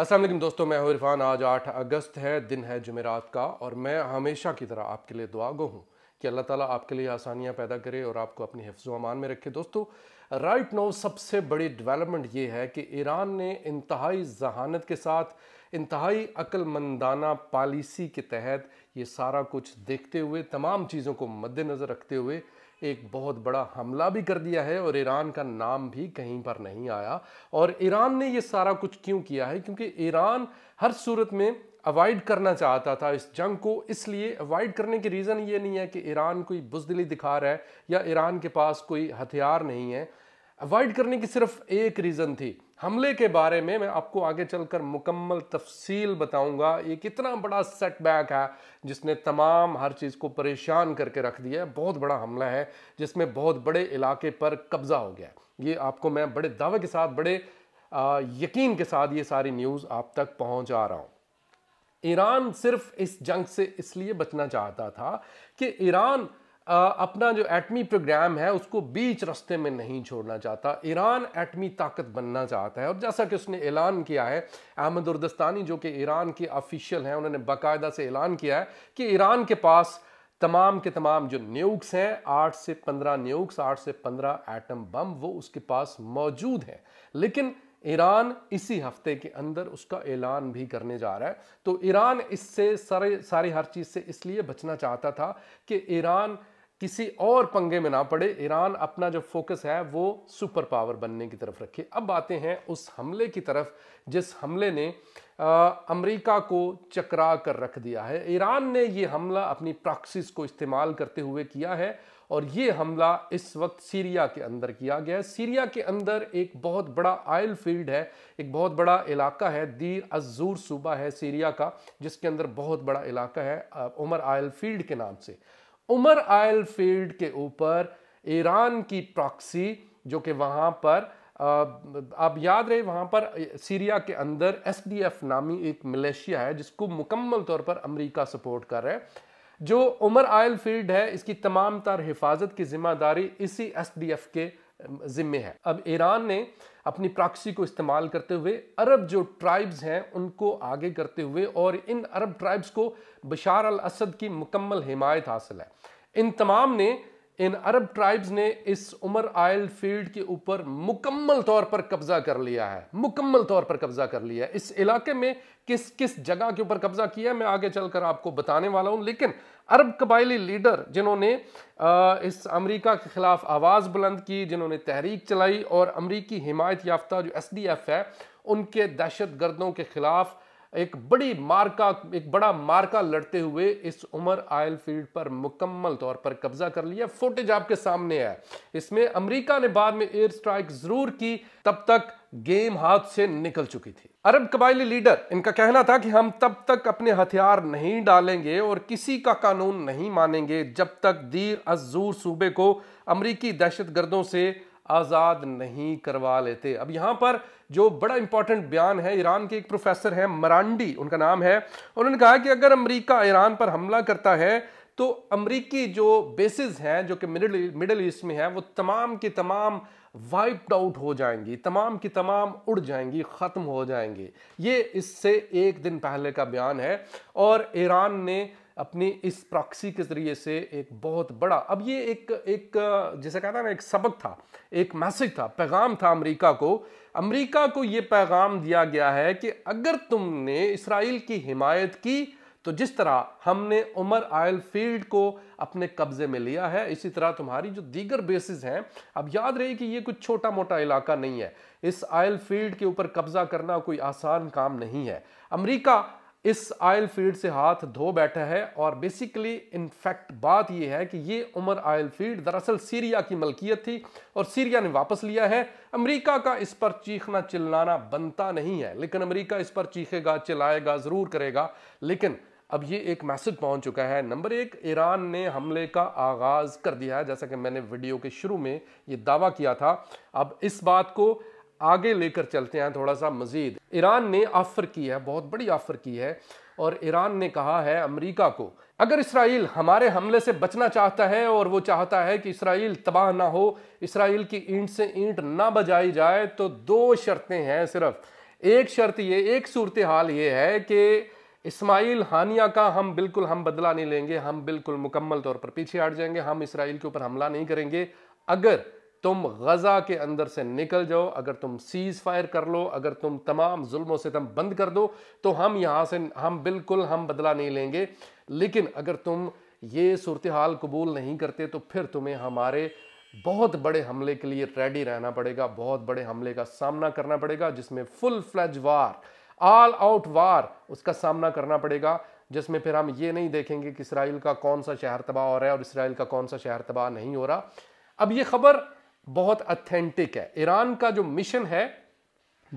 असल दोस्तों मैं हूँ इरफान आज 8 अगस्त है दिन है जुमेरात का और मैं हमेशा की तरह आपके लिए दुआ गो हूँ कि अल्लाह ताला आपके लिए आसानियाँ पैदा करे और आपको अपनी हिफ्ज़ अमान में रखे दोस्तों राइट नो सबसे बड़ी डेवलपमेंट ये है कि ईरान ने इंतहाई जहानत के साथ इंतहाई अक्लमंदाना पॉलिसी के तहत ये सारा कुछ देखते हुए तमाम चीज़ों को मद्देनज़र रखते हुए एक बहुत बड़ा हमला भी कर दिया है और ईरान का नाम भी कहीं पर नहीं आया और ईरान ने ये सारा कुछ क्यों किया है क्योंकि ईरान हर सूरत में अवॉइड करना चाहता था इस जंग को इसलिए अवॉइड करने की रीज़न ये नहीं है कि ईरान कोई बुजदिली दिखा रहा है या ईरान के पास कोई हथियार नहीं है अवॉइड करने की सिर्फ एक रीज़न थी हमले के बारे में मैं आपको आगे चलकर मुकम्मल तफसील बताऊंगा ये कितना बड़ा सेटबैक है जिसने तमाम हर चीज़ को परेशान करके रख दिया है बहुत बड़ा हमला है जिसमें बहुत बड़े इलाके पर कब्ज़ा हो गया है ये आपको मैं बड़े दावे के साथ बड़े आ, यकीन के साथ ये सारी न्यूज़ आप तक पहुँचा रहा हूँ ईरान सिर्फ इस जंग से इसलिए बचना चाहता था कि ईरान अपना जो एटमी प्रोग्राम है उसको बीच रास्ते में नहीं छोड़ना चाहता ईरान एटमी ताकत बनना चाहता है और जैसा कि उसने ऐलान किया है अहमद उर्दस्तानी जो कि ईरान के ऑफिशियल हैं उन्होंने बाकायदा से ऐलान किया है कि ईरान के पास तमाम के तमाम जो न्यूक्स हैं आठ से पंद्रह न्यूक्स आठ से पंद्रह एटम बम वो उसके पास मौजूद हैं लेकिन ईरान इसी हफ्ते के अंदर उसका ऐलान भी करने जा रहा है तो ईरान इससे सारे सारी हर चीज़ से इसलिए बचना चाहता था कि ईरान किसी और पंगे में ना पड़े ईरान अपना जो फोकस है वो सुपर पावर बनने की तरफ रखे अब आते हैं उस हमले की तरफ जिस हमले ने अमेरिका को चकरा कर रख दिया है ईरान ने ये हमला अपनी प्राक्सिस को इस्तेमाल करते हुए किया है और ये हमला इस वक्त सीरिया के अंदर किया गया है सीरिया के अंदर एक बहुत बड़ा आयल फील्ड है एक बहुत बड़ा इलाका है दीर अजूर सूबा है सीरिया का जिसके अंदर बहुत बड़ा इलाका है उमर आयल फील्ड के नाम से उमर आयल फील्ड के ऊपर ईरान की प्रॉक्सी जो कि वहाँ पर आप याद रहे वहाँ पर सीरिया के अंदर एस नामी एक मलेशिया है जिसको मुकम्मल तौर पर अमेरिका सपोर्ट कर रहा है जो उमर आयल फील्ड है इसकी तमाम तार हिफाजत की जिम्मेदारी इसी एस के ज़िम्मे है अब ईरान ने अपनी प्राक्सी को इस्तेमाल करते हुए अरब जो ट्राइब्स हैं उनको आगे करते हुए और इन अरब ट्राइब्स को बशार अल असद की मुकम्मल हिमायत हासिल है इन तमाम ने इन अरब ट्राइब्स ने इस उमर आयल फील्ड के ऊपर मुकम्मल तौर पर कब्जा कर लिया है मुकम्मल तौर पर कब्जा कर लिया है इस इलाके में किस किस जगह के ऊपर कब्जा किया है मैं आगे चलकर आपको बताने वाला हूं लेकिन अरब कबायली लीडर जिन्होंने इस अमेरिका के खिलाफ आवाज़ बुलंद की जिन्होंने तहरीक चलाई और अमरीकी हिमायत याफ्ता जो एस डी एफ है उनके दहशत गर्दों के खिलाफ एक बड़ी मार्का एक बड़ा मार्का लड़ते हुए इस उमर आयल फील्ड पर मुकम्मल तौर पर कब्जा कर लिया फुटेज आपके सामने है इसमें अमेरिका ने बाद में एयर स्ट्राइक जरूर की तब तक गेम हाथ से निकल चुकी थी अरब कबायली लीडर इनका कहना था कि हम तब तक अपने हथियार नहीं डालेंगे और किसी का कानून नहीं मानेंगे जब तक दीर अजूर सूबे को अमरीकी दहशतगर्दों से आज़ाद नहीं करवा लेते अब यहाँ पर जो बड़ा इंपॉर्टेंट बयान है ईरान के एक प्रोफेसर हैं मरांडी उनका नाम है उन्होंने कहा कि अगर अमरीका ईरान पर हमला करता है तो अमरीकी जो बेसिस हैं जो कि मिडल मिडल ईस्ट में हैं वो तमाम के तमाम वाइप्ड आउट हो जाएंगी तमाम की तमाम उड़ जाएंगी ख़त्म हो जाएंगी ये इससे एक दिन पहले का बयान है और ईरान ने अपनी इस प्रॉक्सी के ज़रिए से एक बहुत बड़ा अब ये एक एक जैसे कहता ना एक सबक था एक मैसेज था पैगाम था अमेरिका को अमेरिका को ये पैगाम दिया गया है कि अगर तुमने इसराइल की हिमायत की तो जिस तरह हमने उमर आयल फील्ड को अपने कब्जे में लिया है इसी तरह तुम्हारी जो दीगर बेसिस हैं अब याद रहे कि ये कुछ छोटा मोटा इलाका नहीं है इस आयल फील्ड के ऊपर कब्जा करना कोई आसान काम नहीं है अमरीका इस आयल फील्ड से हाथ धो बैठा है और बेसिकली इनफैक्ट बात यह है कि ये उमर आयल फील्ड दरअसल सीरिया की मलकियत थी और सीरिया ने वापस लिया है अमेरिका का इस पर चीखना चिल्लाना बनता नहीं है लेकिन अमेरिका इस पर चीखेगा चिल्लाएगा ज़रूर करेगा लेकिन अब ये एक मैसेज पहुंच चुका है नंबर एक ईरान ने हमले का आगाज़ कर दिया है जैसा कि मैंने वीडियो के शुरू में ये दावा किया था अब इस बात को आगे लेकर चलते हैं थोड़ा सा मज़ीद ईरान ने ऑफ़र की है बहुत बड़ी ऑफ़र की है और ईरान ने कहा है अमेरिका को अगर इसराइल हमारे हमले से बचना चाहता है और वो चाहता है कि इसराइल तबाह ना हो इसराइल की ईंट से ईंट ना बजाई जाए तो दो शर्तें हैं सिर्फ एक शर्त ये एक सूरत हाल ये है कि इस्माइल हानिया का हम बिल्कुल हम बदला नहीं लेंगे हम बिल्कुल मुकम्मल तौर पर पीछे हट जाएंगे हम इसराइल के ऊपर हमला नहीं करेंगे अगर तुम गज़ा के अंदर से निकल जाओ अगर तुम सीज़ फायर कर लो अगर तुम तमाम जुल्मों से तुम बंद कर दो तो हम यहाँ से हम बिल्कुल हम बदला नहीं लेंगे लेकिन अगर तुम ये सूरत हाल कबूल नहीं करते तो फिर तुम्हें हमारे बहुत बड़े हमले के लिए रेडी रहना पड़ेगा बहुत बड़े हमले का सामना करना पड़ेगा जिसमें full fledged war all out war उसका सामना करना पड़ेगा जिसमें फिर हम ये नहीं देखेंगे कि इसराइल का कौन सा शहर तबाह हो रहा है और इसराइल का कौन सा शहर तबाह नहीं हो रहा अब ये खबर बहुत अथेंटिक है ईरान का जो मिशन है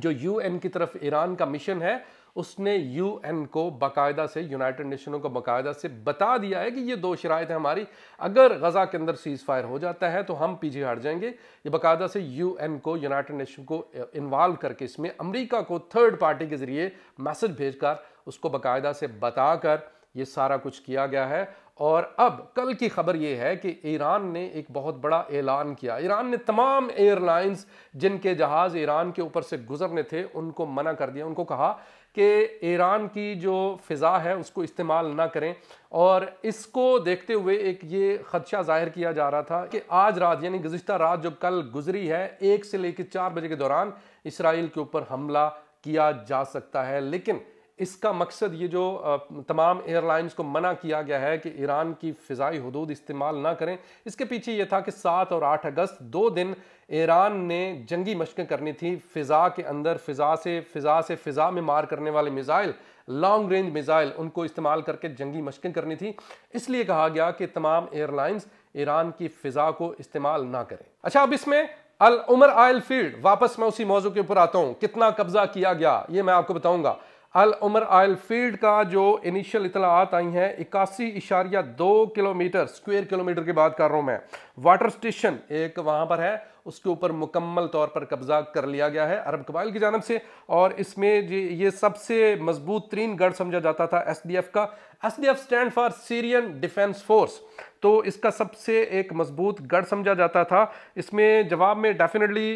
जो यूएन की तरफ ईरान का मिशन है उसने यूएन को बाकायदा से यूनाइटेड नेशनों को बाकायदा से बता दिया है कि ये दो शराय है हमारी अगर गज़ा के अंदर सीज़ फायर हो जाता है तो हम पीछे हट जाएंगे ये बाकायदा से यूएन को यूनाइटेड नेशन को इन्वॉल्व करके इसमें अमरीका को थर्ड पार्टी के ज़रिए मैसेज भेजकर उसको बाकायदा से बताकर ये सारा कुछ किया गया है और अब कल की खबर यह है कि ईरान ने एक बहुत बड़ा ऐलान किया ईरान ने तमाम एयरलाइंस जिनके जहाज़ ईरान के ऊपर से गुजरने थे उनको मना कर दिया उनको कहा कि ईरान की जो फ़िज़ा है उसको इस्तेमाल ना करें और इसको देखते हुए एक ये ख़दशा ज़ाहिर किया जा रहा था कि आज रात यानी गुज्तर रात जब कल गुजरी है एक से लेकर चार बजे के दौरान इसराइल के ऊपर हमला किया जा सकता है लेकिन इसका मकसद ये जो तमाम एयरलाइंस को मना किया गया है कि ईरान की फ़ाई हदूद इस्तेमाल ना करें इसके पीछे ये था कि सात और आठ अगस्त दो दिन ईरान ने जंगी मशक़ें करनी थी फ़िज़ा के अंदर फ़िज़ा से फ़िज़ा से फ़िज़ा में मार करने वाले मिज़ाइल लॉन्ग रेंज मिज़ाइल उनको इस्तेमाल करके जंगी मशक़ें करनी थी इसलिए कहा गया कि तमाम एयरलाइंस ईरान की फ़िज़ा को इस्तेमाल ना करें अच्छा अब इसमें अल उमर आयल फील्ड वापस मैं उसी मौजू के ऊपर आता हूँ कितना कब्ज़ा किया गया ये मैं आपको बताऊँगा अल उमर आयल फील्ड का जो इनिशियल इतलात आई हैं इक्यासी इशारिया दो किलोमीटर स्क्वेयर किलोमीटर की बात कर रहा हूँ मैं वाटर स्टेशन एक वहाँ पर है उसके ऊपर मुकम्मल तौर पर कब्जा कर लिया गया है अरब कबाइल की जानब से और इसमें ये सबसे मजबूत तरीन गढ़ समझा जाता था एस डी एफ का S D F stand for Syrian defence force तो इसका सबसे एक मजबूत गढ़ समझा जाता था इसमें जवाब में डेफिनेटली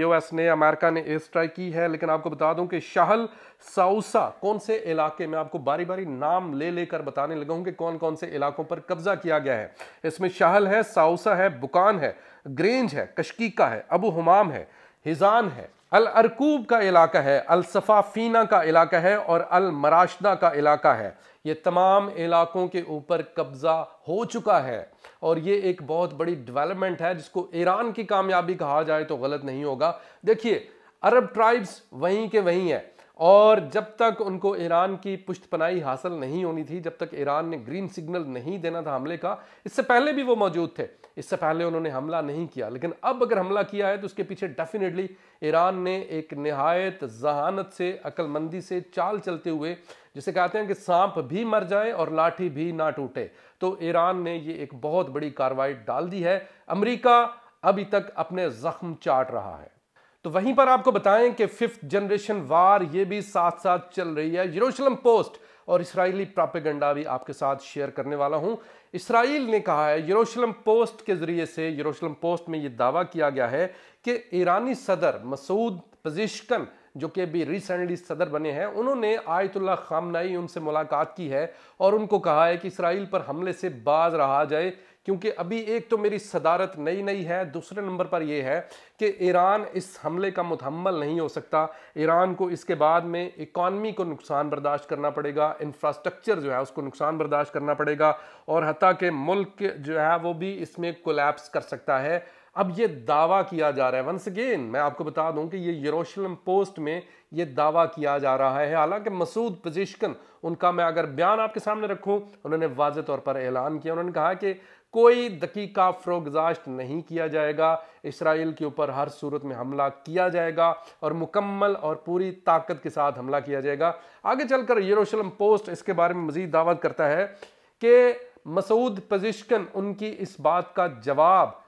यूएस ने अमेरिका ने एयर स्ट्राइक की है लेकिन आपको बता दूं कि शाहल साउसा कौन से इलाके में आपको बारी बारी नाम ले लेकर बताने लगा हूँ कि कौन कौन से इलाकों पर कब्जा किया गया है इसमें शाहल है साउसा है बुकान है ग्रेंज है कशकीका है अबू हमाम है हिजान है अल अरकूब का इलाका है अल सफ़ाफीना का इलाका है और अल मराशदा का इलाका है ये तमाम इलाकों के ऊपर कब्ज़ा हो चुका है और ये एक बहुत बड़ी डेवलपमेंट है जिसको ईरान की कामयाबी कहा जाए तो गलत नहीं होगा देखिए अरब ट्राइब्स वहीं के वहीं हैं और जब तक उनको ईरान की पुष्ट हासिल नहीं होनी थी जब तक ईरान ने ग्रीन सिग्नल नहीं देना था हमले का इससे पहले भी वो मौजूद थे इससे पहले उन्होंने हमला नहीं किया लेकिन अब अगर हमला किया है तो उसके पीछे डेफिनेटली ईरान ने एक नहायत जहानत से अक्लमंदी से चाल चलते हुए जिसे कहते हैं कि सांप भी मर जाए और लाठी भी ना टूटे तो ईरान ने ये एक बहुत बड़ी कार्रवाई डाल दी है अमरीका अभी तक अपने जख्म चाट रहा है तो वहीं पर आपको बताएं कि फिफ्थ जनरेशन वार ये भी साथ साथ चल रही है यरूशलेम पोस्ट और इसराइली प्रापेगंडा भी आपके साथ शेयर करने वाला हूं इसराइल ने कहा है यरूशलेम पोस्ट के ज़रिए से यरूशलेम पोस्ट में ये दावा किया गया है कि ईरानी सदर मसूद पजिशकन जो कि अभी रिसेंटली सदर बने हैं उन्होंने आयतुल्ला खामनाई उनसे मुलाकात की है और उनको कहा है कि इसराइल पर हमले से बाज रहा जाए क्योंकि अभी एक तो मेरी सदारत नई नई है दूसरे नंबर पर यह है कि ईरान इस हमले का मुतहमल नहीं हो सकता ईरान को इसके बाद में इकॉनमी को नुकसान बर्दाश्त करना पड़ेगा इंफ्रास्ट्रक्चर जो है उसको नुकसान बर्दाश्त करना पड़ेगा और हती के मुल्क जो है वो भी इसमें कोलेप्स कर सकता है अब ये दावा किया जा रहा है वंस अगेन मैं आपको बता दूं कि ये यरूशलेम पोस्ट में ये दावा किया जा रहा है हालांकि मसूद पजिशकन उनका मैं अगर बयान आपके सामने रखूं उन्होंने वाज तौर पर ऐलान किया उन्होंने कहा कि कोई दकीका फरोगजाश्त नहीं किया जाएगा इसराइल के ऊपर हर सूरत में हमला किया जाएगा और मुकम्मल और पूरी ताकत के साथ हमला किया जाएगा आगे चलकर यरूशलेम पोस्ट इसके बारे में मजीद दावत करता है कि मसूद पजिशकन उनकी इस बात का जवाब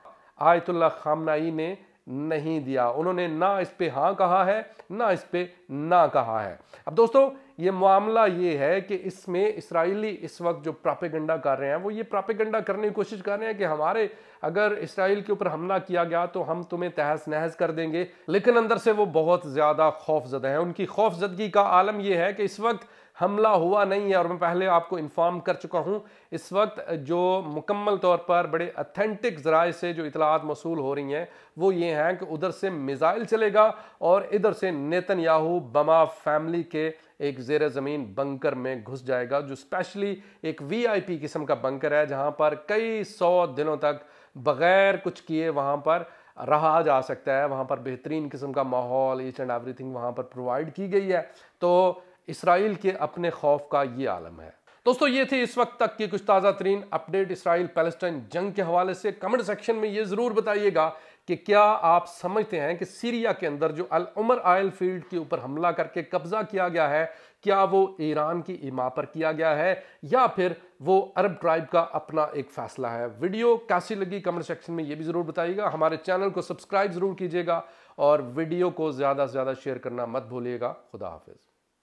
आयतुल्ला खामनाई ने नहीं दिया उन्होंने ना इस पे हाँ कहा है ना इस पे ना कहा है अब दोस्तों ये मामला ये है कि इसमें इसराइली इस वक्त जो प्रापेगंडा कर रहे हैं वो ये प्रापेगंडा करने की कोशिश कर रहे हैं कि हमारे अगर इसराइल के ऊपर हमला किया गया तो हम तुम्हें तहस नहस कर देंगे लेकिन अंदर से वो बहुत ज़्यादा खौफजदा है उनकी खौफजदगी का आलम यह है कि इस वक्त हमला हुआ नहीं है और मैं पहले आपको इन्फॉर्म कर चुका हूँ इस वक्त जो मुकम्मल तौर पर बड़े अथेंटिक ज़राए से जो इतलात मौसू हो रही हैं वो ये हैं कि उधर से मिज़ाइल चलेगा और इधर से नेतन याहू बमा फैमिली के एक जेर ज़मीन बंकर में घुस जाएगा जो स्पेशली एक पी किस्म का बंकर है जहाँ पर कई सौ दिनों तक बग़ैर कुछ किए वहाँ पर रहा जा सकता है वहाँ पर बेहतरीन किस्म का माहौल ईच एंड एवरीथिंग वहाँ पर प्रोवाइड की गई है तो इसराइल के अपने खौफ का ये आलम है दोस्तों ये थे इस वक्त तक की कुछ ताज़ा तरीन अपडेट इसराइल पैलेस्टाइन जंग के हवाले से कमेंट सेक्शन में ये ज़रूर बताइएगा कि क्या आप समझते हैं कि सीरिया के अंदर जो अल उमर आयल फील्ड के ऊपर हमला करके कब्ज़ा किया गया है क्या वो ईरान की इमा पर किया गया है या फिर वो अरब ट्राइब का अपना एक फैसला है वीडियो कैसी लगी कमेंट सेक्शन में ये भी ज़रूर बताइएगा हमारे चैनल को सब्सक्राइब ज़रूर कीजिएगा और वीडियो को ज़्यादा से ज़्यादा शेयर करना मत भूलिएगा खुदा हाफिज़